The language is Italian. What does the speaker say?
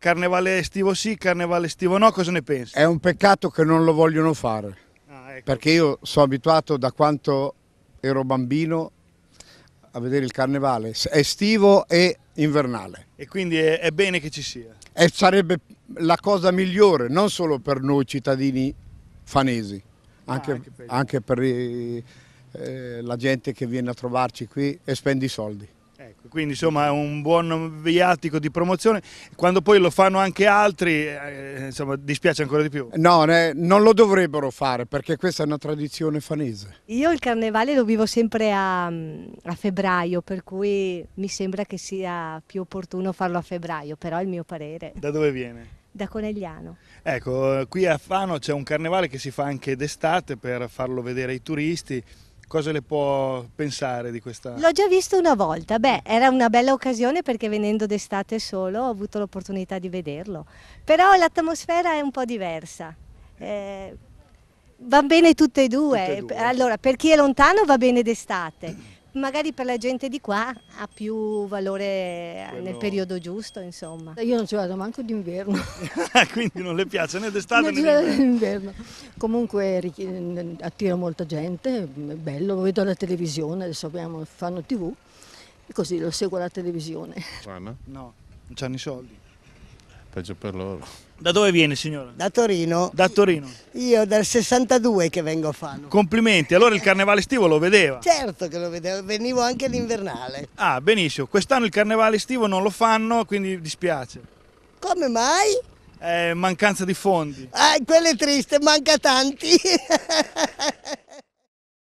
Carnevale estivo sì, carnevale estivo no, cosa ne pensi? È un peccato che non lo vogliono fare, ah, ecco. perché io sono abituato da quanto ero bambino a vedere il carnevale estivo e invernale. E quindi è, è bene che ci sia? E sarebbe la cosa migliore, non solo per noi cittadini fanesi, anche, ah, anche per, anche per eh, la gente che viene a trovarci qui e spende i soldi quindi insomma è un buon viatico di promozione, quando poi lo fanno anche altri eh, insomma, dispiace ancora di più. No, eh, non lo dovrebbero fare perché questa è una tradizione fanese. Io il carnevale lo vivo sempre a, a febbraio per cui mi sembra che sia più opportuno farlo a febbraio, però è il mio parere. Da dove viene? da Conegliano. Ecco, eh, qui a Fano c'è un carnevale che si fa anche d'estate per farlo vedere ai turisti cosa le può pensare di questa? L'ho già visto una volta, beh era una bella occasione perché venendo d'estate solo ho avuto l'opportunità di vederlo, però l'atmosfera è un po' diversa. Eh, va bene tutte e Tutte e due. Allora, per chi è lontano va bene d'estate, magari per la gente di qua ha più valore Quello... nel periodo giusto, insomma. Io non ci vado manco d'inverno. Quindi non le piace né d'estate né d'inverno. Comunque attira molta gente, è bello, lo vedo alla televisione, adesso abbiamo, fanno tv, e così lo seguo alla televisione. Anna? No, non c'hanno i soldi peggio per loro. Da dove viene signora? Da Torino. Da Torino. Io dal 62 che vengo a Fano. Complimenti, allora il carnevale estivo lo vedeva? Certo che lo vedevo, venivo anche l'invernale. Ah, benissimo, quest'anno il carnevale estivo non lo fanno, quindi dispiace. Come mai? Eh, mancanza di fondi. Ah, quello è triste, manca tanti.